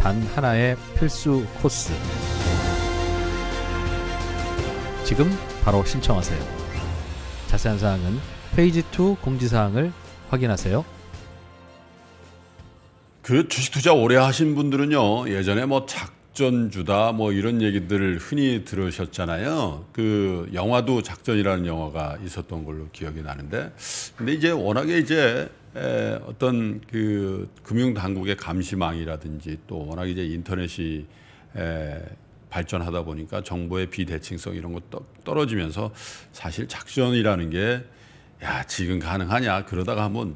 단 하나의 필수 코스. 지금 바로 신청하세요. 자세한 사항은 페이지 2 공지사항을 확인하세요. 그 주식 투자 오래 하신 분들은요 예전에 뭐 작전주다 뭐 이런 얘기들을 흔히 들으셨잖아요 그 영화도 작전이라는 영화가 있었던 걸로 기억이 나는데 근데 이제 워낙에 이제 에, 어떤 그 금융 당국의 감시망이라든지 또 워낙 이제 인터넷이 에, 발전하다 보니까 정보의 비대칭성 이런 것도 떨어지면서 사실 작전이라는 게 야 지금 가능하냐 그러다가 한번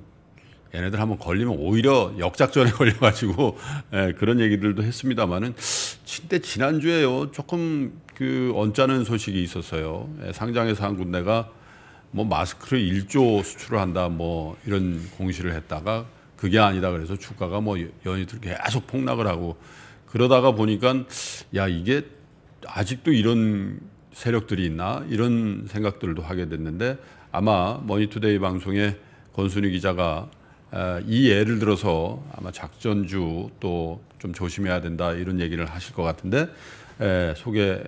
얘네들 한번 걸리면 오히려 역작전에 걸려가지고 에, 그런 얘기들도 했습니다만은 근데 지난주에요 조금 그 언짢은 소식이 있었어요 에, 상장에서 한 군데가 뭐 마스크를 일조 수출을 한다 뭐 이런 공시를 했다가 그게 아니다 그래서 주가가 뭐 연이 들 계속 폭락을 하고 그러다가 보니까 야 이게 아직도 이런 세력들이 있나 이런 생각들도 하게 됐는데 아마 머니투데이 방송에 권순희 기자가 이 예를 들어서 아마 작전주 또 좀 조심해야 된다 이런 얘기를 하실 것 같은데 소개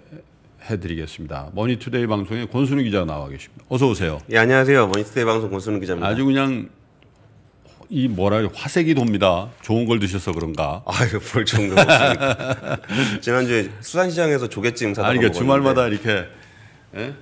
해드리겠습니다. 머니투데이 방송에 권순우 기자 나와 계십니다. 어서 오세요. 예 안녕하세요. 머니투데이 방송 권순우 기자입니다. 아주 그냥 이 뭐라 화색이 돕니다. 좋은 걸 드셔서 그런가. 아유 볼 정도. 지난주에 수산시장에서 조개찜 사다 아니 그러 그러니까 주말마다 이렇게 에? 예?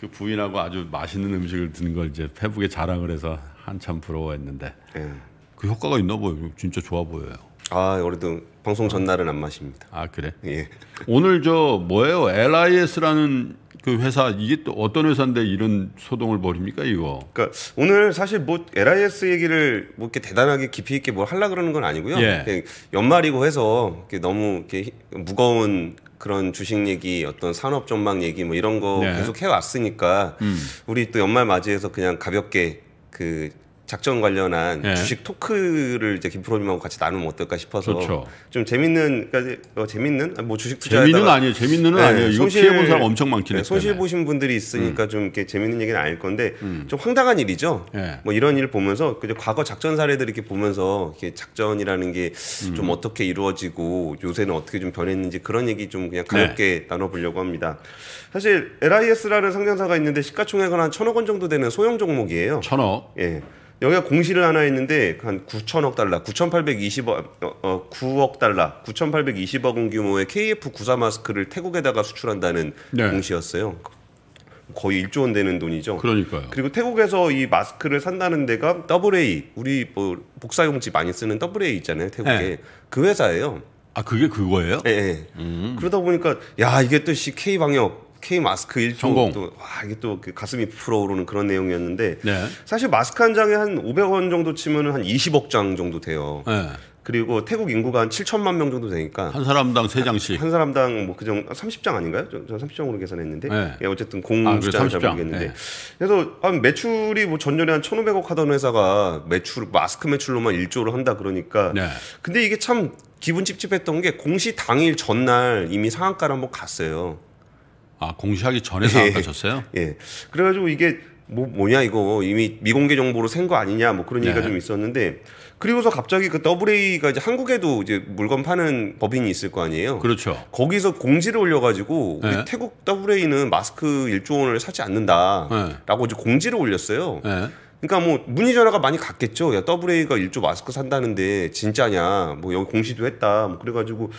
그 부인하고 아주 맛있는 음식을 드는 걸 이제 페북에 자랑을 해서 한참 부러워했는데 예. 그 효과가 있나 보여요. 진짜 좋아 보여요. 아 그래도 방송 전날은 안 마십니다. 아 그래? 예. 오늘 저 뭐예요? LIS라는 그 회사 이게 또 어떤 회사인데 이런 소동을 벌입니까 이거? 그러니까 오늘 사실 뭐 LIS 얘기를 뭐 이렇게 대단하게 깊이 있게 뭘 뭐 하려 그러는 건 아니고요. 예. 연말이고 해서 너무 이렇게 무거운 그런 주식 얘기, 어떤 산업 전망 얘기 뭐 이런 거 네. 계속 해왔으니까 음. 우리 또 연말 맞이해서 그냥 가볍게 그 작전 관련한 예. 주식 토크를 이제 김프로님하고 같이 나누면 어떨까 싶어서 좋죠. 좀 재밌는 그러니까 어, 재밌는 아, 뭐 주식 투자 재밌는 아니에요 재밌는 네, 아니에요 이거 손실, 본 사람 엄청 많긴 해요 네, 손실 보신 분들이 있으니까 음. 좀 이렇게 재밌는 얘기는 아닐 건데 음. 좀 황당한 일이죠 예. 뭐 이런 일을 보면서 그 과거 작전 사례들 이렇게 보면서 이렇게 작전이라는 게좀 음. 어떻게 이루어지고 요새는 어떻게 좀 변했는지 그런 얘기 좀 그냥 가볍게 네. 나눠보려고 합니다 사실 LIS라는 상장사가 있는데 시가총액은 한 천억 원 정도 되는 소형 종목이에요 천억 예. 여기가 공시를 하나 했는데 한 9천억 달러, 9,820억 어, 9억 어, 달러, 9,820억 원 규모의 KF94 마스크를 태국에다가 수출한다는 네. 공시였어요. 거의 1조 원 되는 돈이죠. 그러니까요. 그리고 태국에서 이 마스크를 산다는 데가 w a 우리 뭐 복사용지 많이 쓰는 w a 있잖아요, 태국에. 네. 그 회사예요. 아, 그게 그거예요? 예. 네. 음. 그러다 보니까 야, 이게 또 CK 방역 K 마스크 일종또 와, 이게 또 그 가슴이 풀어오르는 그런 내용이었는데 네. 사실 마스크 한 장에 한 500원 정도 치면은 한 20억 장 정도 돼요. 네. 그리고 태국 인구가 한 7천만 명 정도 되니까 한 사람당 세 장씩 한, 사람당 뭐 그정 도 30장 아닌가요? 저, 저 30장으로 계산했는데 네. 예, 어쨌든 공숫자를 아, 잘 모르겠는데 네. 그래서 한 매출이 뭐 전년에 한 1,500억 하던 회사가 매출 마스크 매출로만 1조를 한다 그러니까 네. 근데 이게 참 기분 찝찝했던 게 공시 당일 전날 이미 상한가를 한번 갔어요. 아 공시하기 전에 상한가 예. 줬어요? 예. 그래가지고 이게 뭐 뭐냐 이거 이미 미공개 정보로 센 거 아니냐 뭐 그런 얘기가 네. 좀 있었는데 그리고서 갑자기 그 더블A가 이제 한국에도 이제 물건 파는 법인이 있을 거 아니에요. 그렇죠. 거기서 공지를 올려가지고 우리 네. 태국 더블A는 마스크 1조 원을 사지 않는다라고 네. 이제 공지를 올렸어요. 네. 그러니까 뭐 문의 전화가 많이 갔겠죠. 야 더블A가 1조 마스크 산다는데 진짜냐? 뭐 여기 공시도 했다. 뭐 그래가지고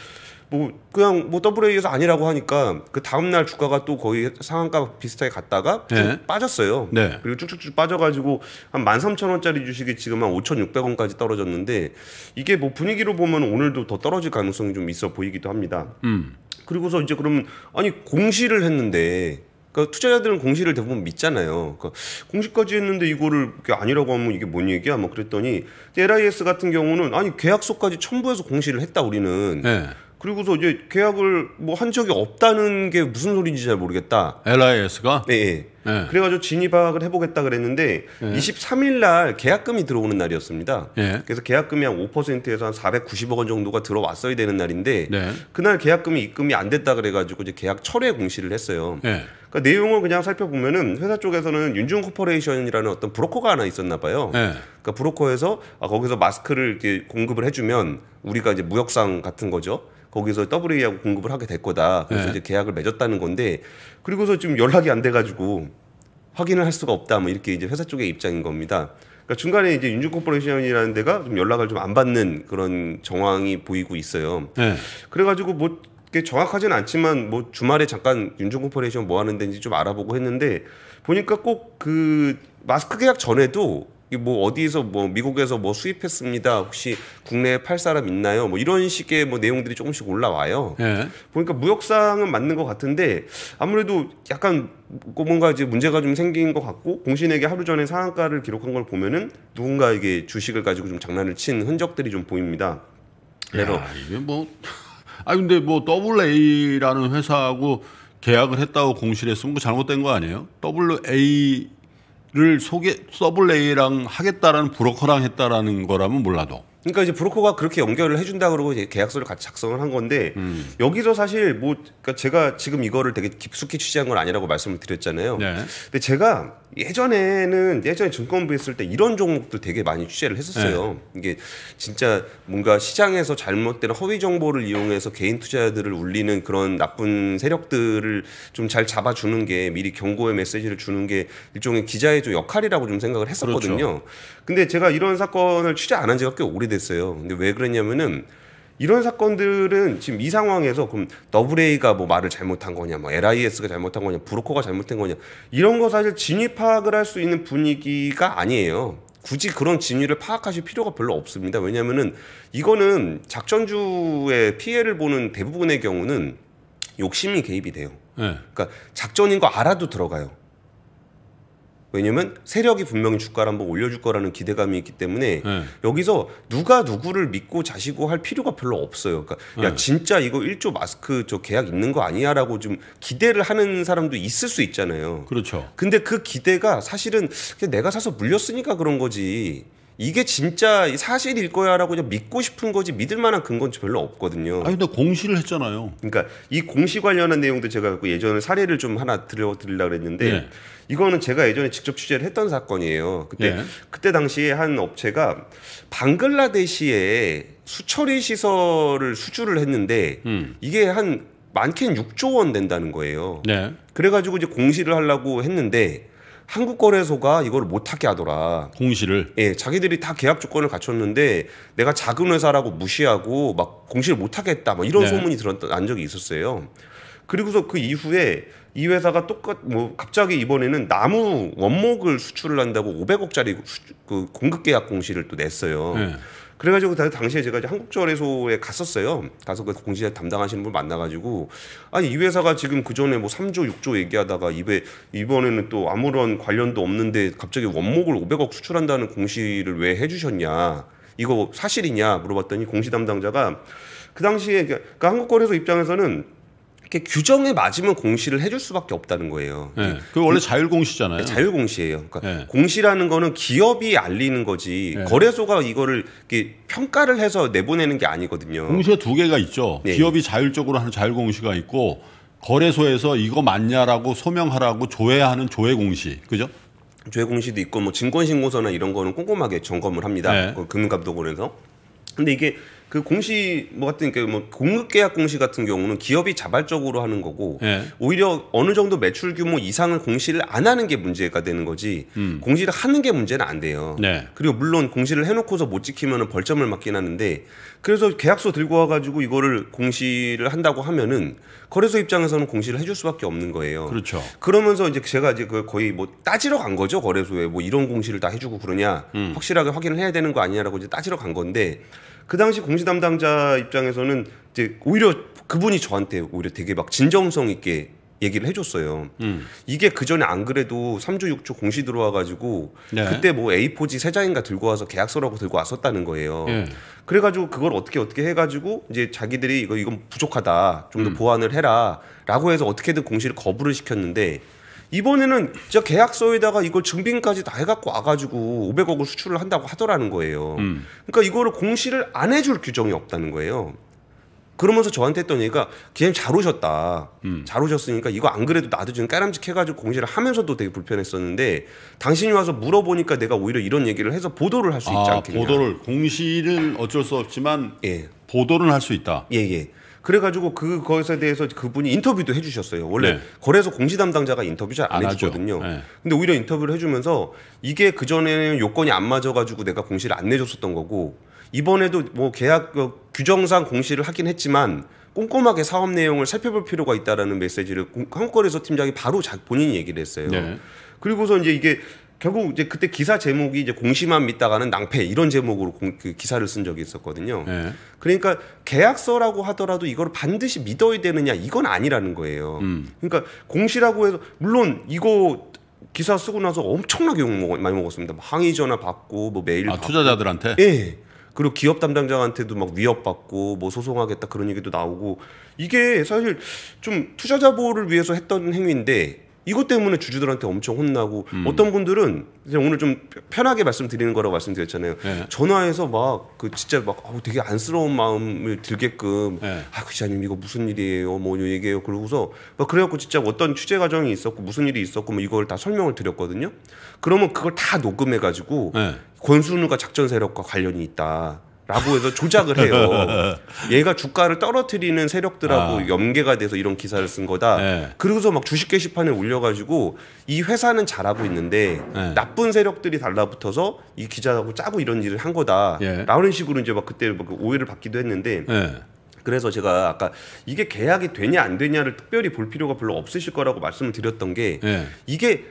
뭐 그냥 뭐 WA에서 아니라고 하니까 그 다음 날 주가가 또 거의 상한가 비슷하게 갔다가 네. 빠졌어요. 네. 그리고 쭉쭉쭉 빠져가지고 한 13,000원짜리 주식이 지금 한 5,600원까지 떨어졌는데 이게 뭐 분위기로 보면 오늘도 더 떨어질 가능성이 좀 있어 보이기도 합니다. 음. 그리고서 이제 그럼 아니 공시를 했는데 그러니까 투자자들은 공시를 대부분 믿잖아요. 그러니까 공시까지 했는데 이거를 아니라고 하면 이게 뭔 얘기야? 막 그랬더니 그 LIS 같은 경우는 아니 계약서까지 첨부해서 공시를 했다 우리는. 네. 그리고서 이제 계약을 뭐 한 적이 없다는 게 무슨 소리인지 잘 모르겠다. LIS가? 네. 예, 예. 네. 그래가지고 진입학을 해보겠다 그랬는데 네. 23일 날 계약금이 들어오는 날이었습니다. 네. 그래서 계약금이 한 5%에서 한 490억 원 정도가 들어왔어야 되는 날인데 네. 그날 계약금이 입금이 안 됐다 그래가지고 이제 계약 철회 공시를 했어요. 네. 그까 그러니까 내용을 그냥 살펴보면은 회사 쪽에서는 윤중 코퍼레이션이라는 어떤 브로커가 하나 있었나 봐요. 네. 그러니까 브로커에서 아, 거기서 마스크를 이렇게 공급을 해주면 우리가 이제 무역상 같은 거죠. 거기서 WA하고 공급을 하게 될 거다. 그래서 네. 이제 계약을 맺었다는 건데 그리고서 지금 연락이 안 돼가지고 확인을 할 수가 없다. 뭐 이렇게 이제 회사 쪽의 입장인 겁니다. 그러니까 중간에 이제 윤중코퍼레이션이라는 데가 좀 연락을 좀 안 받는 그런 정황이 보이고 있어요. 네. 그래가지고 뭐 그게 정확하진 않지만 뭐 주말에 잠깐 윤중코퍼레이션 뭐 하는 데인지 좀 알아보고 했는데 보니까 꼭 그 마스크 계약 전에도 뭐 어디에서 뭐 미국에서 뭐 수입했습니다. 혹시 국내에 팔 사람 있나요? 뭐 이런 식의 뭐 내용들이 조금씩 올라와요. 예. 보니까 무역상은 맞는 것 같은데 아무래도 약간 뭐 뭔가 이제 문제가 좀 생긴 것 같고 공신에게 하루 전에 상한가를 기록한 걸 보면은 누군가에게 주식을 가지고 좀 장난을 친 흔적들이 좀 보입니다. 그래서 이게 뭐아 근데 뭐 WA라는 회사하고 계약을 했다고 공시를 했으면 그 뭐 잘못된 거 아니에요? WA 를 소개 서블레이랑 하겠다라는 브로커랑 했다라는 거라면 몰라도 그러니까 이제 브로커가 그렇게 연결을 해준다 그러고 계약서를 같이 작성을 한 건데 음. 여기서 사실 뭐 그러니까 제가 지금 이거를 되게 깊숙이 취재한 건 아니라고 말씀을 드렸잖아요. 네. 근데 제가 예전에는 예전에 증권부 했을 때 이런 종목들 되게 많이 취재를 했었어요. 네. 이게 진짜 뭔가 시장에서 잘못된 허위 정보를 이용해서 개인 투자자들을 울리는 그런 나쁜 세력들을 좀 잘 잡아주는 게 미리 경고의 메시지를 주는 게 일종의 기자의 좀 역할이라고 좀 생각을 했었거든요. 그렇죠. 근데 제가 이런 사건을 취재 안 한 지가 꽤 오래 됐어요 근데 왜 그랬냐면은 이런 사건들은 지금 이 상황에서 그럼 더블A가 뭐 말을 잘못한 거냐, 뭐 LIS가 잘못한 거냐, 브로커가 잘못된 거냐 이런 거 사실 진위 파악을 할 수 있는 분위기가 아니에요. 굳이 그런 진위를 파악하실 필요가 별로 없습니다. 왜냐면은 이거는 작전주의 피해를 보는 대부분의 경우는 욕심이 개입이 돼요. 네. 그러니까 작전인 거 알아도 들어가요. 왜냐면 세력이 분명히 주가를 한번 올려줄 거라는 기대감이 있기 때문에 네. 여기서 누가 누구를 믿고 자시고 할 필요가 별로 없어요. 그러니까 네. 야 진짜 이거 1조 마스크 저 계약 있는 거 아니야라고 좀 기대를 하는 사람도 있을 수 있잖아요. 그렇죠. 근데 그 기대가 사실은 내가 사서 물렸으니까 그런 거지. 이게 진짜 사실일 거야라고 그냥 믿고 싶은 거지 믿을 만한 근거는 별로 없거든요. 아니 근데 공시를 했잖아요. 그러니까 이 공시 관련한 내용도 제가 예전에 사례를 좀 하나 들려드리려고 그랬는데 네. 이거는 제가 예전에 직접 취재를 했던 사건이에요. 그때 네. 그때 당시에 한 업체가 방글라데시에 수처리 시설을 수주를 했는데 음. 이게 한 많게는 6조 원 된다는 거예요. 네. 그래가지고 이제 공시를 하려고 했는데 한국거래소가 이걸 못하게 하더라. 공시를. 예, 자기들이 다 계약 조건을 갖췄는데 내가 작은 회사라고 무시하고 막 공시를 못하겠다. 막 이런 네. 소문이 들었던 안 적이 있었어요. 그리고서 그 이후에 이 회사가 똑같 뭐 갑자기 이번에는 나무 원목을 수출을 한다고 500억짜리 수, 그 공급 계약 공시를 또 냈어요. 네. 그래가지고 당시에 제가 한국전해소에 갔었어요. 가서 그 공시에 담당하시는 분 만나가지고 아니 이 회사가 지금 그 전에 뭐 3조 6조 얘기하다가 입에 이번에는 또 아무런 관련도 없는데 갑자기 원목을 500억 수출한다는 공시를 왜 해주셨냐 이거 사실이냐 물어봤더니 공시 담당자가 그 당시에 그러니까, 그러니까 한국거래소 입장에서는 이렇게 규정에 맞으면 공시를 해줄 수밖에 없다는 거예요. 네. 그 원래 자율공시잖아요. 네, 자율공시예요. 그러니까 네. 공시라는 거는 기업이 알리는 거지 네. 거래소가 이거를 이렇게 평가를 해서 내보내는 게 아니거든요. 공시가 두 개가 있죠. 네. 기업이 자율적으로 하는 자율공시가 있고 거래소에서 이거 맞냐라고 소명하라고 조회하는 조회공시, 그죠? 조회공시도 있고 뭐 증권신고서나 이런 거는 꼼꼼하게 점검을 합니다. 그 금융감독원에서. 근데 이게 그 공시 뭐 같은 그뭐 공급 계약 공시 같은 경우는 기업이 자발적으로 하는 거고 예. 오히려 어느 정도 매출 규모 이상을 공시를 안 하는 게 문제가 되는 거지 음. 공시를 하는 게 문제는 안 돼요. 네. 그리고 물론 공시를 해놓고서 못 지키면 벌점을 맞긴 하는데 그래서 계약서 들고 와가지고 이거를 공시를 한다고 하면은 거래소 입장에서는 공시를 해줄 수밖에 없는 거예요. 그렇죠. 그러면서 이제 제가 이제 그 거의 뭐 따지러 간 거죠 거래소에 뭐 이런 공시를 다 해주고 그러냐 음. 확실하게 확인을 해야 되는 거 아니냐라고 이제 따지러 간 건데. 그 당시 공시 담당자 입장에서는 이제 오히려 그분이 저한테 오히려 되게 막 진정성 있게 얘기를 해줬어요. 음. 이게 그 전에 안 그래도 3주 6주 공시 들어와가지고 네. 그때 뭐 A4지 세 장인가 들고 와서 계약서라고 들고 왔었다는 거예요. 네. 그래가지고 그걸 어떻게 어떻게 해가지고 이제 자기들이 이거 이건 부족하다 좀더 음. 보완을 해라라고 해서 어떻게든 공시를 거부를 시켰는데 이번에는 저 계약서에다가 이걸 증빙까지 다 해갖고 와가지고 500억을 수출을 한다고 하더라는 거예요. 음. 그러니까 이거를 공시를 안 해줄 규정이 없다는 거예요. 그러면서 저한테 했던 얘기가 기자님 잘 오셨다. 음. 잘 오셨으니까 이거 안 그래도 나도 지금 깔람직해가지고 공시를 하면서도 되게 불편했었는데 당신이 와서 물어보니까 내가 오히려 이런 얘기를 해서 보도를 할 수 있지 아, 않겠냐. 보도를 공시는 어쩔 수 없지만 예. 보도를 할 수 있다. 예예. 예. 예. 그래가지고 그거에 대해서 그분이 인터뷰도 해주셨어요. 원래 네. 거래소 공시 담당자가 인터뷰 잘 안 해주거든요. 네. 근데 오히려 인터뷰를 해주면서 이게 그 전에는 요건이 안 맞아가지고 내가 공시를 안 내줬었던 거고 이번에도 뭐 계약 어, 규정상 공시를 하긴 했지만 꼼꼼하게 사업 내용을 살펴볼 필요가 있다라는 메시지를 한국거래소 팀장이 바로 본인이 얘기를 했어요. 네. 그리고서 이제 이게 결국 이제 그때 기사 제목이 이제 공시만 믿다가는 낭패 이런 제목으로 공, 그 기사를 쓴 적이 있었거든요. 네. 그러니까 계약서라고 하더라도 이걸 반드시 믿어야 되느냐 이건 아니라는 거예요. 음. 그러니까 공시라고 해서 물론 이거 기사 쓰고 나서 엄청나게 욕 먹, 많이 먹었습니다. 항의 전화 받고 뭐 메일 아, 받고. 투자자들한테 예. 그리고 기업 담당자한테도 막 위협받고 뭐 소송하겠다 그런 얘기도 나오고 이게 사실 좀 투자자 보호를 위해서 했던 행위인데 이것 때문에 주주들한테 엄청 혼나고 음. 어떤 분들은 오늘 좀 편하게 말씀드리는 거라고 말씀드렸잖아요. 네. 전화해서 막 그 진짜 막아 되게 안쓰러운 마음을 들게끔 네. 아 그 기자님 이거 무슨 일이에요 뭐 얘기해요 그러고서 막 그래갖고 진짜 어떤 취재 과정이 있었고 무슨 일이 있었고 뭐 이걸 다 설명을 드렸거든요. 그러면 그걸 다 녹음해가지고 네. 권순우가 작전 세력과 관련이 있다. 라고 해서 조작을 해요. 얘가 주가를 떨어뜨리는 세력들하고 아. 연계가 돼서 이런 기사를 쓴 거다. 네. 그러고서 막 주식 게시판에 올려가지고 이 회사는 잘하고 있는데 네. 나쁜 세력들이 달라붙어서 이 기자하고 짜고 이런 일을 한 거다. 예. 라는 식으로 이제 막 그때 막 오해를 받기도 했는데 네. 그래서 제가 아까 이게 계약이 되냐 안 되냐를 특별히 볼 필요가 별로 없으실 거라고 말씀을 드렸던 게 예. 이게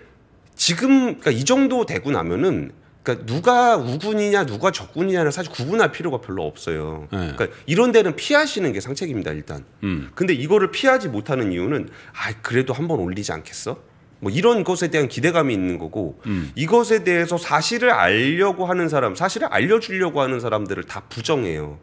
지금 그러니까 이 정도 되고 나면은 그러니까 누가 우군이냐 누가 적군이냐는 사실 구분할 필요가 별로 없어요. 네. 그러니까 이런 데는 피하시는 게 상책입니다 일단. 음. 근데 이거를 피하지 못하는 이유는 아 그래도 한번 올리지 않겠어? 뭐 이런 것에 대한 기대감이 있는 거고 음. 이것에 대해서 사실을 알려고 하는 사람, 사실을 알려주려고 하는 사람들을 다 부정해요.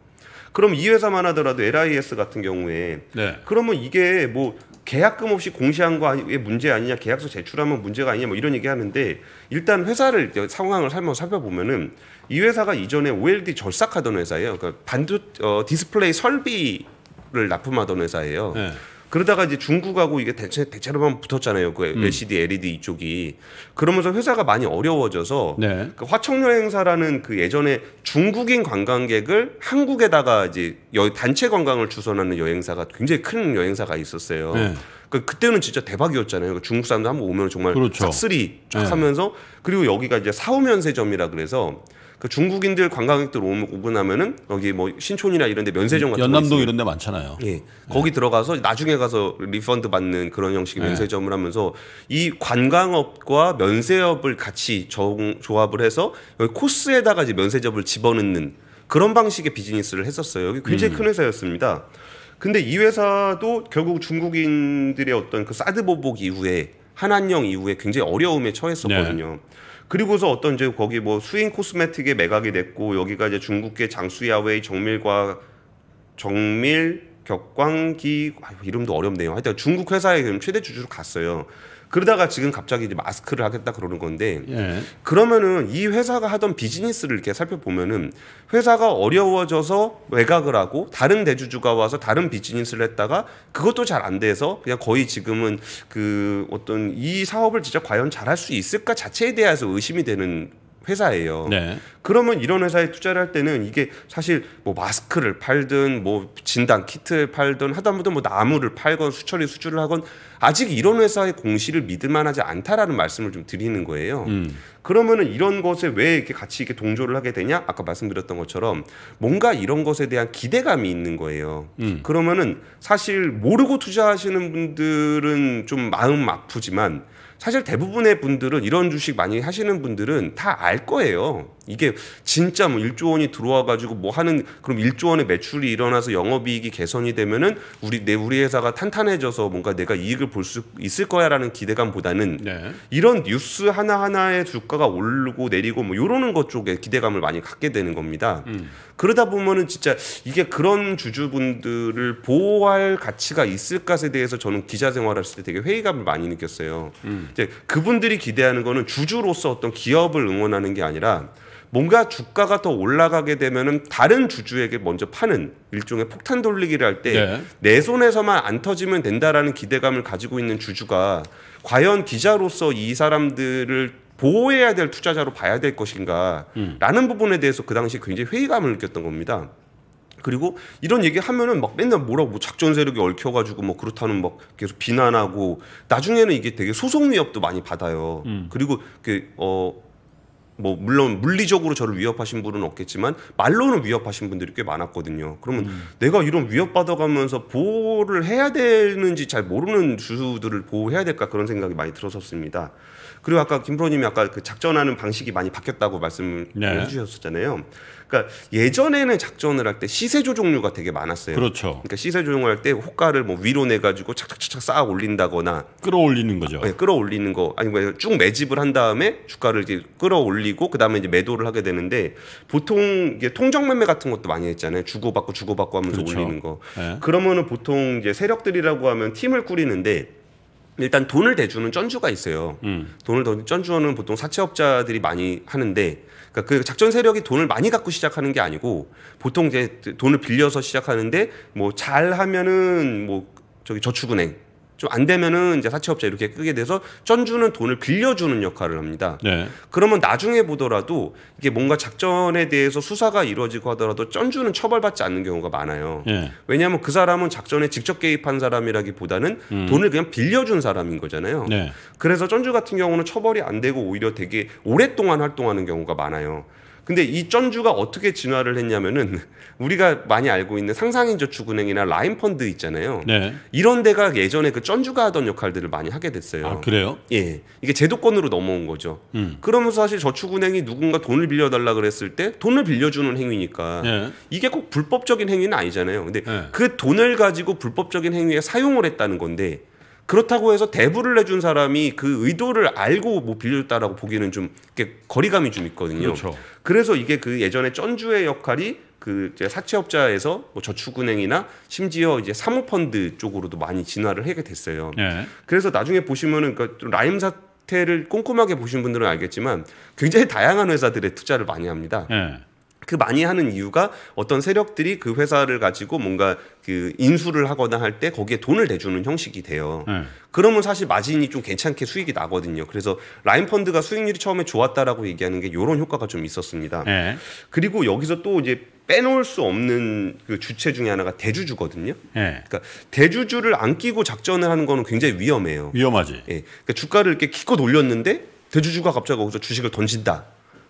그럼 이 회사만 하더라도 LIS 같은 경우에 네. 그러면 이게 뭐 계약금 없이 공시한 거에 문제 아니냐, 계약서 제출하면 문제가 아니냐, 뭐 이런 얘기 하는데 일단 회사를 상황을 한번 살펴보면은 이 회사가 이전에 OLED 절삭하던 회사예요. 그러니까 반도 어, 디스플레이 설비를 납품하던 회사예요. 네. 그러다가 이제 중국하고 이게 대체 대체로만 붙었잖아요. 그 음. LCD, LED 이쪽이 그러면서 회사가 많이 어려워져서 네. 그 화청여행사라는 그 예전에 중국인 관광객을 한국에다가 이제 여, 단체 관광을 주선하는 여행사가 굉장히 큰 여행사가 있었어요. 네. 그 그때는 진짜 대박이었잖아요. 그 중국 사람들 한번 오면 정말 그렇죠. 싹쓸이 쫙 네. 하면서 그리고 여기가 이제 사후면세점이라 그래서 그 중국인들 관광객들 오고 나면은 여기 뭐 신촌이나 이런 데 면세점 같은 연남동 이런 데 많잖아요. 예. 네. 거기 들어가서 나중에 가서 리펀드 받는 그런 형식의 네. 면세점을 하면서 이 관광업과 면세업을 같이 정, 조합을 해서 여기 코스에다가 이제 면세점을 집어넣는 그런 방식의 비즈니스를 했었어요. 여기 굉장히 음. 큰 회사였습니다. 근데 이 회사도 결국 중국인들의 어떤 그 사드 보복 이후에 한한령 이후에 굉장히 어려움에 처했었거든요. 네. 그리고서 어떤 이제 거기 뭐 수인 코스메틱에 매각이 됐고 여기가 이제 중국계 장수야웨이 정밀과 정밀 격광기 이름도 어렵네요. 하여튼 중국 회사에 그럼 최대 주주로 갔어요. 그러다가 지금 갑자기 이제 마스크를 하겠다 그러는 건데 예. 그러면은 이 회사가 하던 비즈니스를 이렇게 살펴보면은 회사가 어려워져서 외곽을 하고 다른 대주주가 와서 다른 비즈니스를 했다가 그것도 잘 안 돼서 그냥 거의 지금은 그 어떤 이 사업을 진짜 과연 잘할 수 있을까 자체에 대해서 의심이 되는 회사예요. 네. 그러면 이런 회사에 투자를 할 때는 이게 사실 뭐 마스크를 팔든 뭐 진단 키트를 팔든 하다못해 뭐 나무를 팔건 수철이 수주를 하건 아직 이런 회사의 공시를 믿을 만하지 않다라는 말씀을 좀 드리는 거예요. 음. 그러면은 이런 것에 왜 이렇게 같이 이렇게 동조를 하게 되냐? 아까 말씀드렸던 것처럼 뭔가 이런 것에 대한 기대감이 있는 거예요. 음. 그러면은 사실 모르고 투자하시는 분들은 좀 마음 아프지만 사실 대부분의 분들은 이런 주식 많이 하시는 분들은 다 알 거예요. 이게 진짜 뭐 1조 원이 들어와 가지고 뭐 하는 그럼 1조 원의 매출이 일어나서 영업 이익이 개선이 되면은 우리 내 우리 회사가 탄탄해져서 뭔가 내가 이익을 볼 수 있을 거야라는 기대감보다는 네. 이런 뉴스 하나하나의 주가가 오르고 내리고 뭐 요러는 것 쪽에 기대감을 많이 갖게 되는 겁니다. 음. 그러다 보면은 진짜 이게 그런 주주분들을 보호할 가치가 있을까에 대해서 저는 기자 생활했을 때 되게 회의감을 많이 느꼈어요. 음. 이제 그분들이 기대하는 거는 주주로서 어떤 기업을 응원하는 게 아니라 뭔가 주가가 더 올라가게 되면은 다른 주주에게 먼저 파는 일종의 폭탄 돌리기를 할 때내 네. 손에서만 안 터지면 된다라는 기대감을 가지고 있는 주주가 과연 기자로서 이 사람들을 보호해야 될 투자자로 봐야 될 음. 것인가라는 음. 부분에 대해서 그 당시 굉장히 회의감을 느꼈던 겁니다. 그리고 이런 얘기 하면은 막 맨날 뭐라고 뭐 작전 세력이 얽혀가지고 뭐 그렇다는 막 계속 비난하고 나중에는 이게 되게 소송 위협도 많이 받아요. 음. 그리고 그 어 뭐 물론 물리적으로 저를 위협하신 분은 없겠지만 말로는 위협하신 분들이 꽤 많았거든요. 그러면 음. 내가 이런 위협 받아가면서 보호를 해야 되는지 잘 모르는 주주들을 보호해야 될까 그런 생각이 많이 들었었습니다. 그리고 아까 김프로님이 아까 그 작전하는 방식이 많이 바뀌었다고 말씀을 네. 해주셨었잖아요. 그러니까 예전에는 작전을 할 때 시세 조종류가 되게 많았어요. 그렇죠. 그러니까 시세 조종을 할 때 호가를 뭐 위로 내 가지고 착착착착 쌓아 올린다거나 끌어올리는 거죠. 네, 끌어올리는 거 아니면 뭐 쭉 매집을 한 다음에 주가를 이제 끌어올리고 그다음에 이제 매도를 하게 되는데 보통 이제 통정 매매 같은 것도 많이 했잖아요. 주고받고 주고받고 하면서 그렇죠. 올리는 거. 네. 그러면은 보통 이제 세력들이라고 하면 팀을 꾸리는데 일단 돈을 대주는 쩐주가 있어요. 음. 돈을 더 쩐주는 보통 사채업자들이 많이 하는데 그러니까 그 작전 세력이 돈을 많이 갖고 시작하는 게 아니고 보통 이제 돈을 빌려서 시작하는데 뭐 잘하면은 뭐 저기 저축은행 좀안 되면은 이제 사채업자 이렇게 끄게 돼서 전주는 돈을 빌려주는 역할을 합니다. 네. 그러면 나중에 보더라도 이게 뭔가 작전에 대해서 수사가 이루어지고 하더라도 전주는 처벌받지 않는 경우가 많아요. 네. 왜냐하면 그 사람은 작전에 직접 개입한 사람이라기보다는 음. 돈을 그냥 빌려준 사람인 거잖아요. 네. 그래서 전주 같은 경우는 처벌이 안 되고 오히려 되게 오랫동안 활동하는 경우가 많아요. 근데 이 쩐주가 어떻게 진화를 했냐면은 우리가 많이 알고 있는 상상인저축은행이나 라인펀드 있잖아요. 네. 이런 데가 예전에 그 쩐주가 하던 역할들을 많이 하게 됐어요. 아, 그래요? 예. 이게 제도권으로 넘어온 거죠. 음. 그러면서 사실 저축은행이 누군가 돈을 빌려달라 그랬을 때 돈을 빌려주는 행위니까 네. 이게 꼭 불법적인 행위는 아니잖아요. 근데 네. 그 돈을 가지고 불법적인 행위에 사용을 했다는 건데 그렇다고 해서 대부를 내준 사람이 그 의도를 알고 뭐 빌렸다라고 보기는 좀 이렇게 거리감이 좀 있거든요. 그렇죠. 그래서 이게 그 예전에 쩐주의 역할이 그 사채업자에서 뭐 저축은행이나 심지어 이제 사모펀드 쪽으로도 많이 진화를 하게 됐어요. 예. 그래서 나중에 보시면은 그러니까 라임 사태를 꼼꼼하게 보신 분들은 알겠지만 굉장히 다양한 회사들의 투자를 많이 합니다. 예. 그 많이 하는 이유가 어떤 세력들이 그 회사를 가지고 뭔가 그 인수를 하거나 할 때 거기에 돈을 대주는 형식이 돼요. 음. 그러면 사실 마진이 좀 괜찮게 수익이 나거든요. 그래서 라인 펀드가 수익률이 처음에 좋았다라고 얘기하는 게 이런 효과가 좀 있었습니다. 네. 그리고 여기서 또 이제 빼놓을 수 없는 그 주체 중에 하나가 대주주거든요. 네. 그러니까 대주주를 안 끼고 작전을 하는 거는 굉장히 위험해요. 위험하지. 예. 그러니까 주가를 이렇게 키고 돌렸는데 대주주가 갑자기 거기서 주식을 던진다.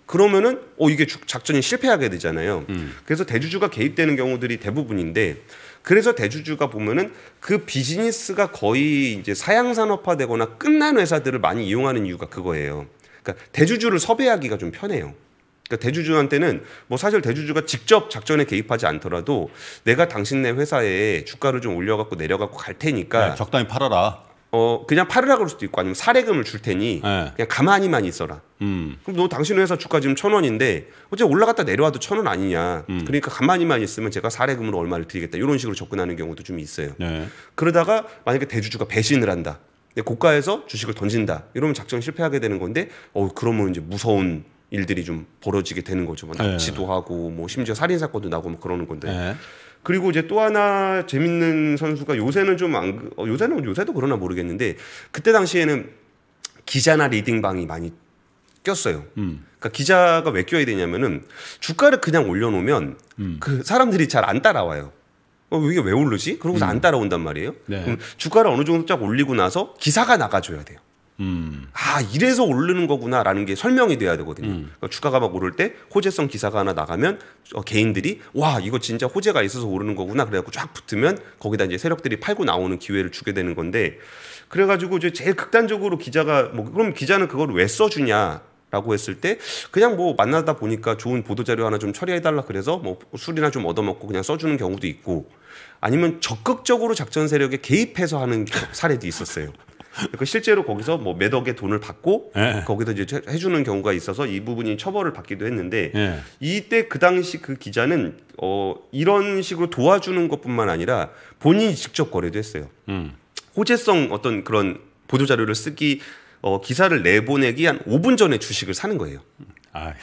그러면은 어 이게 작전이 실패하게 되잖아요. 음. 그래서 대주주가 개입되는 경우들이 대부분인데 그래서 대주주가 보면은 그 비즈니스가 거의 이제 사양산업화되거나 끝난 회사들을 많이 이용하는 이유가 그거예요. 그러니까 대주주를 섭외하기가 좀 편해요. 그러니까 대주주한테는 뭐 사실 대주주가 직접 작전에 개입하지 않더라도 내가 당신네 회사에 주가를 좀 올려갖고 내려갖고 갈 테니까 네, 적당히 팔아라. 어 그냥 팔으라 그럴 수도 있고 아니면 사례금을 줄 테니 네. 그냥 가만히만 있어라. 음. 그럼 너 당신 회사 주가 지금 천 원인데 어제 올라갔다 내려와도 천 원 아니냐. 음. 그러니까 가만히만 있으면 제가 사례금으로 얼마를 드리겠다. 이런 식으로 접근하는 경우도 좀 있어요. 네. 그러다가 만약에 대주주가 배신을 한다. 고가에서 주식을 던진다. 이러면 작전 실패하게 되는 건데 어 그러면 이제 무서운 일들이 좀 벌어지게 되는 거죠. 뭐 네. 납치도 네. 하고 뭐 심지어 살인 사건도 나고 뭐 그러는 건데. 네. 그리고 이제 또 하나 재밌는 선수가 요새는 좀 안, 그- 어, 요새는 요새도 그러나 모르겠는데 그때 당시에는 기자나 리딩방이 많이 꼈어요. 음. 그러니까 기자가 왜 껴야 되냐면은 주가를 그냥 올려놓으면 음. 그 사람들이 잘 안 따라와요. 어, 이게 왜 오르지? 그러고서 음. 안 따라온단 말이에요. 네. 주가를 어느 정도 쫙 올리고 나서 기사가 나가줘야 돼요. 음. 아 이래서 오르는 거구나라는 게 설명이 돼야 되거든요. 음. 그러니까 주가가 막 오를 때 호재성 기사가 하나 나가면 어, 개인들이 와 이거 진짜 호재가 있어서 오르는 거구나 그래갖고 쫙 붙으면 거기다 이제 세력들이 팔고 나오는 기회를 주게 되는 건데 그래가지고 이제 제일 극단적으로 기자가 뭐 그럼 기자는 그걸 왜 써주냐 라고 했을 때 그냥 뭐 만나다 보니까 좋은 보도자료 하나 좀 처리해달라 그래서 뭐 술이나 좀 얻어먹고 그냥 써주는 경우도 있고 아니면 적극적으로 작전 세력에 개입해서 하는 사례도 있었어요. 그 실제로 거기서 뭐몇 억의 돈을 받고 예. 거기서 이제 해주는 경우가 있어서 이 부분이 처벌을 받기도 했는데 예. 이때 그 당시 그 기자는 어 이런 식으로 도와주는 것뿐만 아니라 본인이 직접 거래도 했어요. 음. 호재성 어떤 그런 보도 자료를 쓰기 어 기사를 내보내기 한 5분 전에 주식을 사는 거예요. 아이고.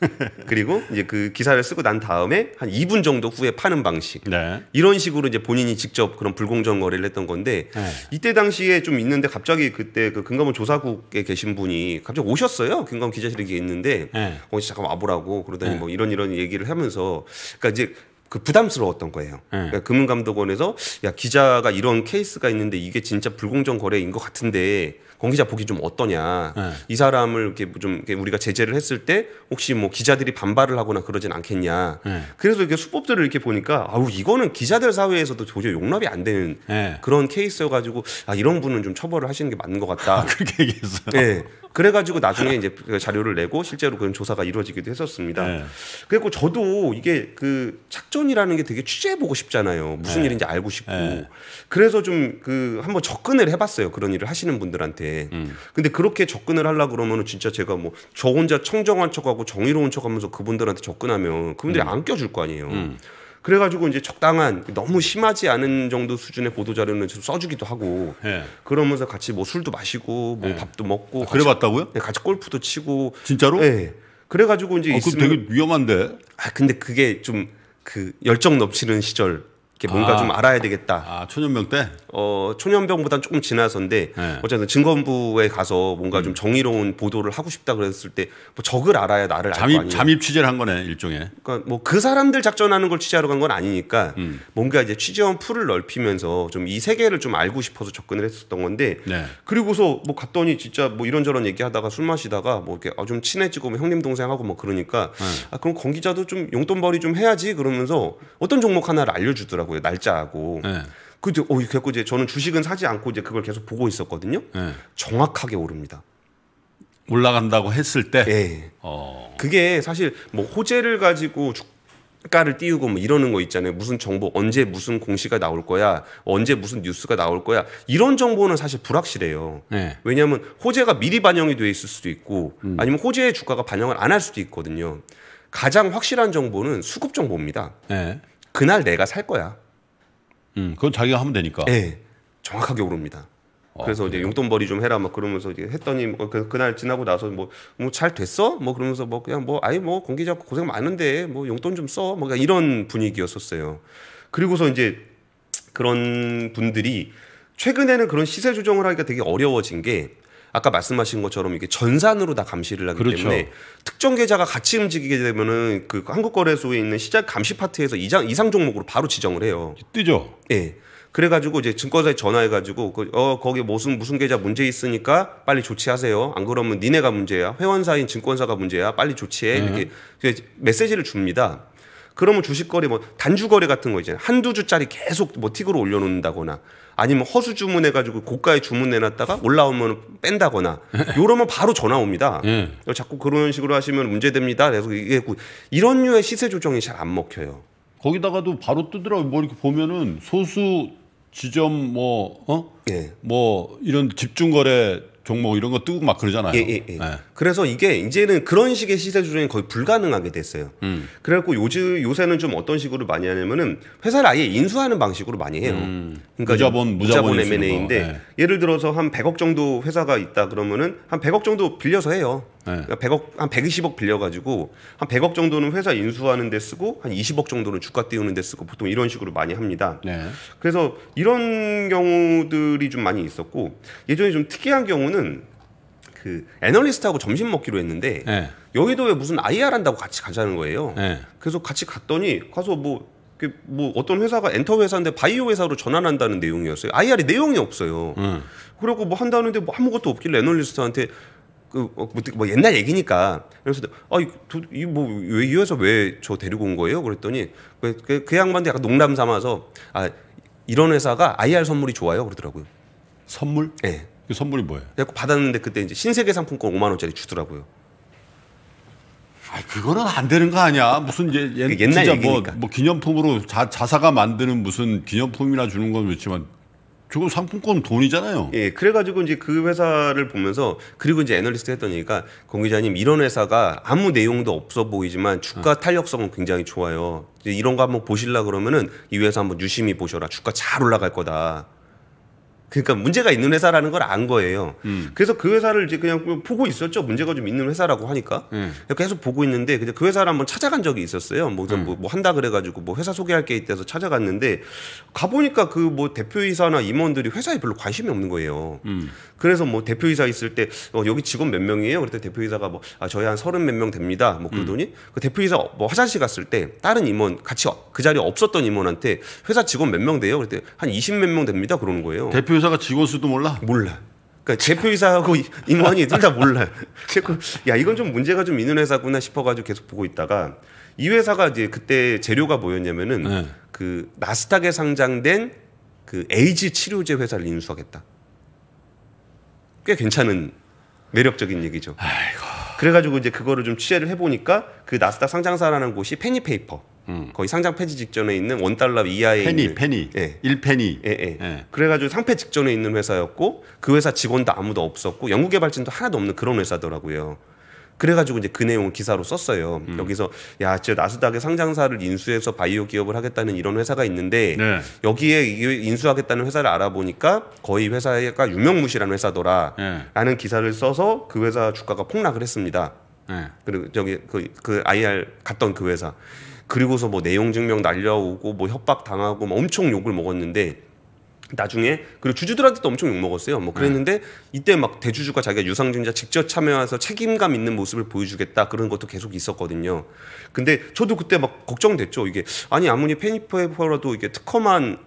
그리고 이제 그 기사를 쓰고 난 다음에 한 2분 정도 후에 파는 방식. 네. 이런 식으로 이제 본인이 직접 그런 불공정 거래를 했던 건데 네. 이때 당시에 좀 있는데 갑자기 그때 그 금감원 조사국에 계신 분이 갑자기 오셨어요. 금감원 기자실에 있는데 네. 어 잠깐 와보라고 그러더니 네. 뭐 이런 이런 얘기를 하면서 그러니까 이제 그 부담스러웠던 거예요. 네. 그러니까 금융감독원에서 야 기자가 이런 케이스가 있는데 이게 진짜 불공정 거래인 것 같은데 공기자 보기 좀 어떠냐. 네. 이 사람을 이렇게 좀 우리가 제재를 했을 때 혹시 뭐 기자들이 반발을 하거나 그러진 않겠냐. 네. 그래서 이렇게 수법들을 이렇게 보니까 아우 이거는 기자들 사회에서도 도저히 용납이 안 되는 네. 그런 케이스여 가지고 아 이런 분은 좀 처벌을 하시는 게 맞는 것 같다. 아, 그렇게 얘기했어요. 네. 그래 가지고 나중에 이제 그 자료를 내고 실제로 그런 조사가 이루어지기도 했었습니다. 네. 그리고 저도 이게 그 착전이라는 게 되게 취재해 보고 싶잖아요. 무슨 네. 일인지 알고 싶고. 네. 그래서 좀 그 한번 접근을 해 봤어요. 그런 일을 하시는 분들한테. 나 음. 근데 그렇게 접근을 하려 그러면은 진짜 제가 뭐 저 혼자 청정한 척하고 정의로운 척하면서 그분들한테 접근하면 그분들이 음. 안 껴줄 거 아니에요. 음. 그래가지고 이제 적당한 너무 심하지 않은 정도 수준의 보도 자료는 좀 써주기도 하고 예. 그러면서 같이 뭐 술도 마시고 뭐 예. 밥도 먹고 아, 그래봤다고요? 같이, 네, 같이 골프도 치고 진짜로? 예. 그래가지고 이제 아, 있으면 되게 위험한데. 아 근데 그게 좀 그 열정 넘치는 시절 이렇게 뭔가 아, 좀 알아야 되겠다. 아, 초년병 때? 어, 초년병보단 조금 지나서인데 네. 어쨌든 증거부에 가서 뭔가 음. 좀 정의로운 보도를 하고 싶다 그랬을 때뭐 적을 알아야 나를 알거 아니 잠입 취재를 한 거네, 일종의. 그러니까 뭐 그 사람들 작전하는 걸 취재하러 간 건 아니니까 음. 뭔가 이제 취재원 풀을 넓히면서 좀 이 세계를 좀 알고 싶어서 접근을 했었던 건데 네. 그리고서 뭐 갔더니 진짜 뭐 이런저런 얘기하다가 술 마시다가 뭐 이렇게 아, 좀 친해지고 뭐 형님 동생하고 뭐 그러니까 네. 아, 그럼 권 기자도 좀 용돈벌이 좀 해야지 그러면서 어떤 종목 하나를 알려주더라고 하더라고요. 날짜하고. 네. 그때 어 이렇게 이제 저는 주식은 사지 않고 이제 그걸 계속 보고 있었거든요. 네. 정확하게 오릅니다. 올라간다고 했을 때. 네. 어. 그게 사실 뭐 호재를 가지고 주가를 띄우고 뭐 이러는 거 있잖아요. 무슨 정보 언제 무슨 공시가 나올 거야, 언제 무슨 뉴스가 나올 거야 이런 정보는 사실 불확실해요. 네. 왜냐하면 호재가 미리 반영이 돼 있을 수도 있고 음. 아니면 호재의 주가가 반영을 안 할 수도 있거든요. 가장 확실한 정보는 수급 정보입니다. 네. 그날 내가 살 거야. 음, 그건 자기가 하면 되니까. 네, 정확하게 오릅니다. 아, 그래서 그래요? 이제 용돈벌이 좀 해라 막 그러면서 이제 했더니 뭐 그, 날 지나고 나서 뭐뭐잘 됐어 뭐 그러면서 뭐 그냥 뭐 아예 뭐 공기 잡고 고생 많은데 뭐 용돈 좀써뭐 이런 분위기였었어요. 그리고서 이제 그런 분들이 최근에는 그런 시세 조정을 하기가 되게 어려워진 게 아까 말씀하신 것처럼 이게 전산으로 다 감시를 하기 그렇죠. 때문에 특정 계좌가 같이 움직이게 되면은 그 한국거래소에 있는 시장 감시 파트에서 이장 이상 종목으로 바로 지정을 해요. 뜨죠. 예. 네. 그래가지고 이제 증권사에 전화해가지고 그, 어 거기 무슨 무슨 계좌 문제 있으니까 빨리 조치하세요. 안 그러면 니네가 문제야. 회원사인 증권사가 문제야. 빨리 조치해. 음. 이렇게 그 메시지를 줍니다. 그러면 주식거래 뭐 단주거래 같은 거 있잖아요. 한두 주짜리 계속 뭐 틱으로 올려놓는다거나 아니면 허수 주문해가지고 고가에 주문 내놨다가 올라오면 뺀다거나 요러면 바로 전화 옵니다. 예. 어, 자꾸 그런 식으로 하시면 문제됩니다. 그래서 이게 이런 류의 시세 조정이 잘 안 먹혀요. 거기다가도 바로 뜨더라고 뭐 이렇게 보면은 소수 지점 뭐어뭐 어? 예. 뭐 이런 집중 거래 종목 이런 거 뜨고 막 그러잖아요. 예, 예, 예. 네. 그래서 이게 이제는 그런 식의 시세 조정이 거의 불가능하게 됐어요. 음. 그래갖고 요즘 요새는 좀 어떤 식으로 많이 하냐면은 회사를 아예 인수하는 방식으로 많이 해요. 음. 그러니까 무자본 무자본, M&A인데 네. 예를 들어서 한 100억 정도 회사가 있다 그러면은 한 100억 정도 빌려서 해요. 네. 그러니까 100억 한 120억 빌려가지고 한 100억 정도는 회사 인수하는 데 쓰고 한 20억 정도는 주가 띄우는 데 쓰고 보통 이런 식으로 많이 합니다. 네. 그래서 이런 경우들이 좀 많이 있었고 예전에 좀 특이한 경우는 그 애널리스트하고 점심 먹기로 했는데 네. 여의도에 무슨 IR 한다고 같이 가자는 거예요. 네. 그래서 같이 갔더니 가서 뭐 그뭐 어떤 회사가 엔터 회사인데 바이오 회사로 전환한다는 내용이었어요. IR이 내용이 없어요. 음. 그리고 뭐 한다는데 뭐 아무것도 없길래 애널리스트한테 그뭐 어, 뭐 옛날 얘기니까 그래서 아이뭐 왜 이어서 왜 저 데리고 온 거예요? 그랬더니 그, 그, 그 양반도 약간 농담 삼아서 아 이런 회사가 IR 선물이 좋아요 그러더라고요. 선물? 예. 네. 그 선물이 뭐예요? 그래 받았는데 그때 이제 신세계 상품권 5만 원짜리 주더라고요. 아, 그거는 안 되는 거 아니야? 무슨 이제 옛, 그 옛날 진짜 뭐뭐 뭐 기념품으로 자, 자사가 만드는 무슨 기념품이나 주는 건 좋지만 조금 상품권 돈이잖아요. 예, 그래가지고 이제 그 회사를 보면서 그리고 이제 애널리스트 했던 얘기가 공 기자님 이런 회사가 아무 내용도 없어 보이지만 주가 아. 탄력성은 굉장히 좋아요. 이제 이런 거 한번 보실라 그러면은 이 회사 한번 유심히 보셔라. 주가 잘 올라갈 거다. 그러니까 문제가 있는 회사라는 걸 안 거예요. 음. 그래서 그 회사를 이제 그냥 보고 있었죠. 문제가 좀 있는 회사라고 하니까 음. 계속 보고 있는데 근데 그 회사를 한번 찾아간 적이 있었어요. 뭐, 음. 뭐, 뭐 한다 그래가지고 뭐 회사 소개할 게 있대서 찾아갔는데 가보니까 그 뭐 대표이사나 임원들이 회사에 별로 관심이 없는 거예요. 음. 그래서 뭐 대표이사 있을 때 어, 여기 직원 몇 명이에요? 그랬더니 대표이사가 뭐 아, 저희 한 서른 몇 명 됩니다. 뭐 그러더니 음. 그 대표이사 어, 뭐 화장실 갔을 때 다른 임원 같이 어, 그 자리에 없었던 임원한테 회사 직원 몇 명 돼요? 그랬더니 한 이십 몇 명 됩니다. 그러는 거예요. 대표 대표이사가 직원수도 몰라? 몰라. 그러니까 대표이사하고 임원이 둘다 몰라. 자야 이건 좀 문제가 좀 있는 회사구나 싶어가지고 계속 보고 있다가 이 회사가 이제 그때 재료가 뭐였냐면은 네. 그 나스닥에 상장된 그 에이즈 치료제 회사를 인수하겠다. 꽤 괜찮은 매력적인 얘기죠. 아이고. 그래가지고 이제 그거를 좀 취재를 해보니까 그 나스닥 상장사라는 곳이 페니페이퍼. 음. 거의 상장 폐지 직전에 있는 원 달러 이하의 페니 있는, 페니 예. 1페니 예, 예. 예. 그래가지고 상폐 직전에 있는 회사였고 그 회사 직원도 아무도 없었고 연구개발진도 하나도 없는 그런 회사더라고요. 그래가지고 이제 그 내용을 기사로 썼어요. 음. 여기서 야, 진짜 나스닥의 상장사를 인수해서 바이오 기업을 하겠다는 이런 회사가 있는데 네. 여기에 인수하겠다는 회사를 알아보니까 거의 회사가 유명무실한 회사더라라는 예. 기사를 써서 그 회사 주가가 폭락을 했습니다. 네. 그리고 저기 그, 그 IR 갔던 그 회사. 그리고서 뭐 내용 증명 날려오고 뭐 협박 당하고 뭐 엄청 욕을 먹었는데 나중에 그리고 주주들한테도 엄청 욕 먹었어요. 뭐 그랬는데 이때 막 대주주가 자기가 유상증자 직접 참여해서 책임감 있는 모습을 보여주겠다 그런 것도 계속 있었거든요. 근데 저도 그때 막 걱정됐죠. 이게 아니 아무리 페니퍼에라도 이게 특허만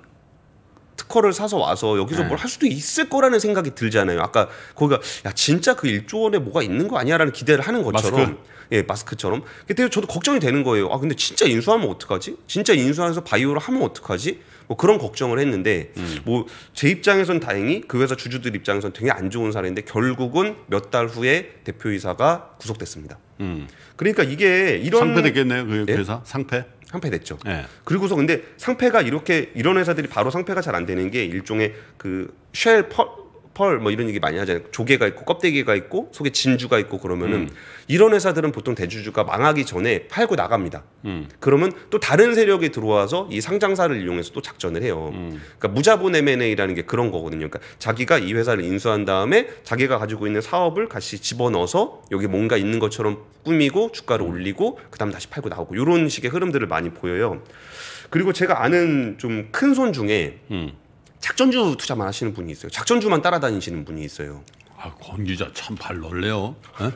특허를 사서 와서 여기서 네. 뭘할 수도 있을 거라는 생각이 들잖아요. 아까 거기가 야 진짜 그 1조 원에 뭐가 있는 거 아니야라는 기대를 하는 것처럼 마스크? 예 마스크처럼 그때 저도 걱정이 되는 거예요. 아 근데 진짜 인수하면 어떡하지? 진짜 인수해서 바이오를 하면 어떡하지? 뭐 그런 걱정을 했는데 음. 뭐제 입장에선 다행히 그 회사 주주들 입장에선 되게 안 좋은 사례인데 결국은 몇 달 후에 대표이사가 구속됐습니다. 음. 그러니까 이게 이런 상패 됐겠네요 그 예? 회사 예? 상패. 상패됐죠. 네. 그리고서 근데 상패가 이렇게 이런 회사들이 바로 상패가 잘 안 되는 게 일종의 그쉘 펄뭐 이런 얘기 많이 하잖아요. 조개가 있고 껍데기가 있고 속에 진주가 있고 그러면은 음. 이런 회사들은 보통 대주주가 망하기 전에 팔고 나갑니다. 음. 그러면 또 다른 세력이 들어와서 이 상장사를 이용해서 또 작전을 해요. 음. 그러니까 무자본 M&A라는 게 그런 거거든요. 그러니까 자기가 이 회사를 인수한 다음에 자기가 가지고 있는 사업을 같이 집어넣어서 여기 뭔가 있는 것처럼 꾸미고 주가를 음. 올리고 그다음 다시 팔고 나오고 이런 식의 흐름들을 많이 보여요. 그리고 제가 아는 좀 큰 손 중에 음. 작전주 투자만 하시는 분이 있어요. 작전주만 따라다니시는 분이 있어요. 아, 권 기자 참 발 놀래요. 예?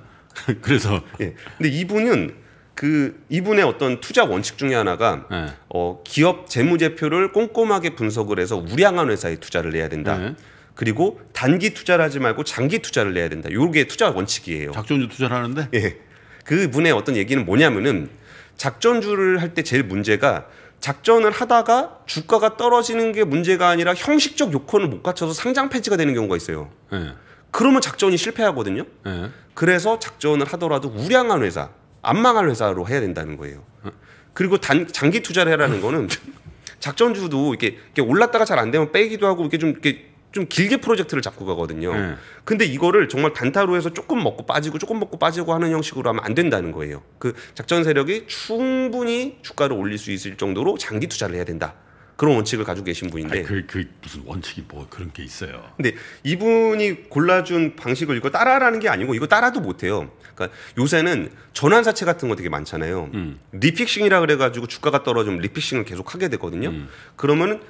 그래서 예. 근데 이분은 그 이분의 어떤 투자 원칙 중에 하나가 네. 어, 기업 재무제표를 꼼꼼하게 분석을 해서 우량한 회사에 투자를 해야 된다. 네. 그리고 단기 투자를 하지 말고 장기 투자를 해야 된다. 요게 투자 원칙이에요. 작전주 투자를 하는데? 예. 그분의 어떤 얘기는 뭐냐면은 작전주를 할 때 제일 문제가 작전을 하다가 주가가 떨어지는 게 문제가 아니라 형식적 요건을 못 갖춰서 상장 폐지가 되는 경우가 있어요. 네. 그러면 작전이 실패하거든요. 네. 그래서 작전을 하더라도 우량한 회사, 안망할 회사로 해야 된다는 거예요. 어? 그리고 단, 장기 투자를 해라는 거는 작전주도 이렇게, 이렇게 올랐다가 잘 안 되면 빼기도 하고 이렇게 좀 이렇게 좀 길게 프로젝트를 잡고 가거든요. 네. 근데 이거를 정말 단타로 해서 조금 먹고 빠지고 조금 먹고 빠지고 하는 형식으로 하면 안 된다는 거예요. 그 작전 세력이 충분히 주가를 올릴 수 있을 정도로 장기 투자를 해야 된다. 그런 원칙을 가지고 계신 분인데 아니, 그, 그 무슨 원칙이 뭐 그런 게 있어요. 근데 이분이 골라준 방식을 이거 따라라는 게 아니고 이거 따라도 못해요. 그러니까 요새는 전환사채 같은 거 되게 많잖아요. 음. 리픽싱이라 그래가지고 주가가 떨어지면 리픽싱을 계속 하게 되거든요. 음. 그러면은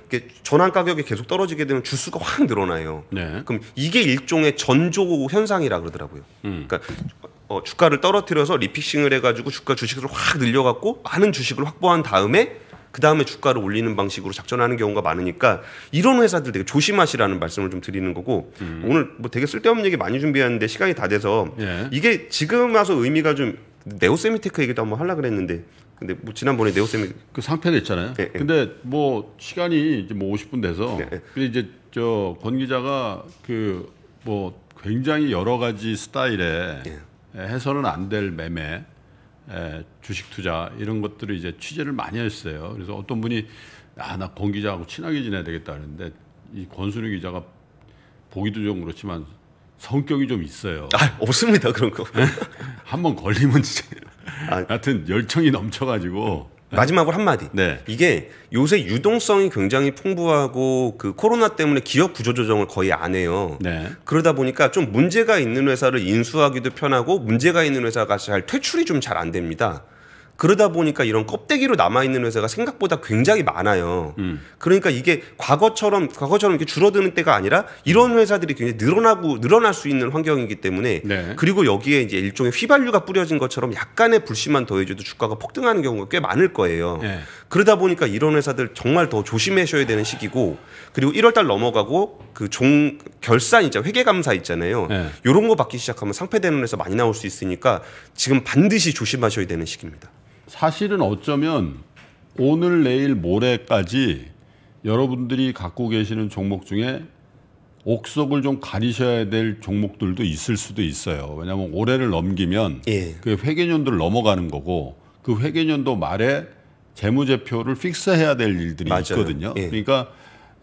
전환 가격이 계속 떨어지게 되면 주수가 확 늘어나요. 네. 그럼 이게 일종의 전조 현상이라 그러더라고요. 음. 그러니까 어, 주가를 떨어뜨려서 리픽싱을 해가지고 주가 주식을 확 늘려갖고 많은 주식을 확보한 다음에 그 다음에 주가를 올리는 방식으로 작전하는 경우가 많으니까 이런 회사들 되게 조심하시라는 말씀을 좀 드리는 거고 음. 오늘 뭐 되게 쓸데없는 얘기 많이 준비했는데 시간이 다 돼서 예. 이게 지금 와서 의미가 좀 네오세미테크 얘기도 한번 하려 그랬는데 근데 뭐 지난번에 네오세미 그 상패도 있잖아요. 예, 예. 근데 뭐 시간이 이제 뭐 50분 돼서 예, 예, 근데 이제 저 권 기자가 그 뭐 굉장히 여러 가지 스타일의 예. 해서는 안 될 매매 예, 주식 투자 이런 것들을 이제 취재를 많이 했어요. 그래서 어떤 분이 아, 나권 기자하고 친하게 지내야 되겠다 하는데이 권순우 기자가 보기도 좀 그렇지만 성격이 좀 있어요. 아, 없습니다 그런 거. 예? 한번 걸리면 진짜. 아. 하여튼 열정이 넘쳐가지고 네. 마지막으로 한마디. 네. 이게 요새 유동성이 굉장히 풍부하고 그 코로나 때문에 기업 구조조정을 거의 안 해요. 네. 그러다 보니까 좀 문제가 있는 회사를 인수하기도 편하고 문제가 있는 회사가 잘 퇴출이 좀 잘 안 됩니다. 그러다 보니까 이런 껍데기로 남아있는 회사가 생각보다 굉장히 많아요. 음. 그러니까 이게 과거처럼, 과거처럼 이렇게 줄어드는 때가 아니라 이런 회사들이 굉장히 늘어나고, 늘어날 수 있는 환경이기 때문에 네. 그리고 여기에 이제 일종의 휘발유가 뿌려진 것처럼 약간의 불씨만 더해줘도 주가가 폭등하는 경우가 꽤 많을 거예요. 네. 그러다 보니까 이런 회사들 정말 더 조심하셔야 되는 시기고 그리고 1월달 넘어가고 그 종, 결산 있잖 회계감사 있잖아요. 네. 요런 거 받기 시작하면 상패되는 회사 많이 나올 수 있으니까 지금 반드시 조심하셔야 되는 시기입니다. 사실은 어쩌면 오늘 내일 모레까지 여러분들이 갖고 계시는 종목 중에 옥석을 좀 가리셔야 될 종목들도 있을 수도 있어요. 왜냐하면 올해를 넘기면 예. 그 회계년도를 넘어가는 거고 그 회계년도 말에 재무제표를 픽스해야 될 일들이 맞아요. 있거든요. 예. 그러니까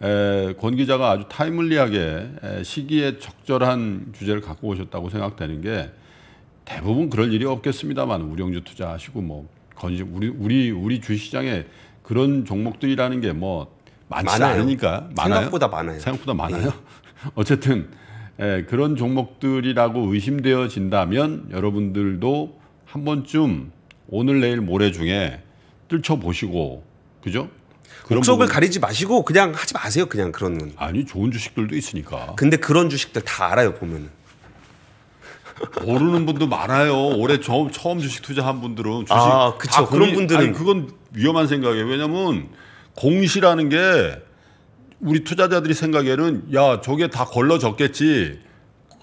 에, 권 기자가 아주 타이물리하게 에, 시기에 적절한 주제를 갖고 오셨다고 생각되는 게 대부분 그럴 일이 없겠습니다만 우량주 투자하시고 뭐 건지 우리 우리 우리 주식시장에 그런 종목들이라는 게 뭐 많지 많아요. 않으니까 많아요. 생각보다 많아요. 생각보다 많아요. 네. 어쨌든 예, 그런 종목들이라고 의심되어진다면 여러분들도 한 번쯤 오늘 내일 모레 중에 뜰쳐 보시고 그죠? 목적을 가리지 마시고 그냥 하지 마세요. 그냥 그런 아니 좋은 주식들도 있으니까. 근데 그런 주식들 다 알아요 보면은. 모르는 분도 많아요. 올해 처음, 처음 주식 투자한 분들은 주식 아, 그쵸. 그런 분들은 아니, 그건 위험한 생각이에요. 왜냐면 공시라는 게 우리 투자자들이 생각에는 야 저게 다 걸러졌겠지.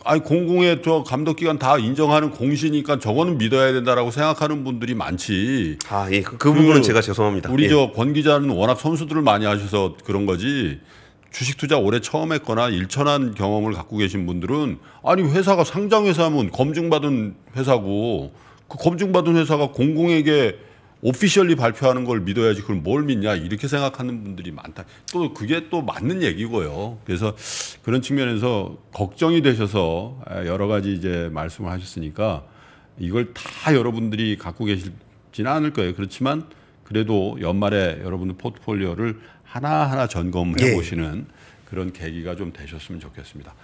아니 공공의 저 감독 기관 다 인정하는 공시니까 저거는 믿어야 된다라고 생각하는 분들이 많지. 아예그 그 부분은 그 제가 죄송합니다. 우리 예. 저권 기자는 워낙 선수들을 많이 하셔서 그런 거지. 주식 투자 올해 처음 했거나 일천한 경험을 갖고 계신 분들은 아니 회사가 상장 회사면 검증받은 회사고 그 검증받은 회사가 공공에게 오피셜리 발표하는 걸 믿어야지 그걸 뭘 믿냐 이렇게 생각하는 분들이 많다. 또 그게 또 맞는 얘기고요. 그래서 그런 측면에서 걱정이 되셔서 여러 가지 이제 말씀을 하셨으니까 이걸 다 여러분들이 갖고 계실지는 않을 거예요. 그렇지만 그래도 연말에 여러분 포트폴리오를 하나하나 점검해 예. 보시는 예. 그런 계기가 좀 되셨으면 좋겠습니다.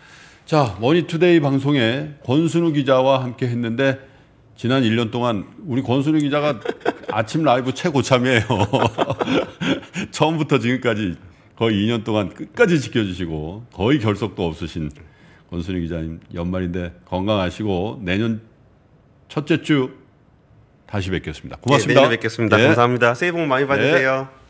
자, 머니투데이 방송에 권순우 기자와 함께 했는데 지난 1년 동안 우리 권순우 기자가 아침 라이브 최고참이에요. 처음부터 지금까지 거의 2년 동안 끝까지 지켜주시고 거의 결석도 없으신 권순우 기자님 연말인데 건강하시고 내년 첫째 주 다시 뵙겠습니다. 예, 고맙습니다. 네, 내일 뵙겠습니다. 네. 감사합니다. 새해 복 많이 예. 받으세요. 네.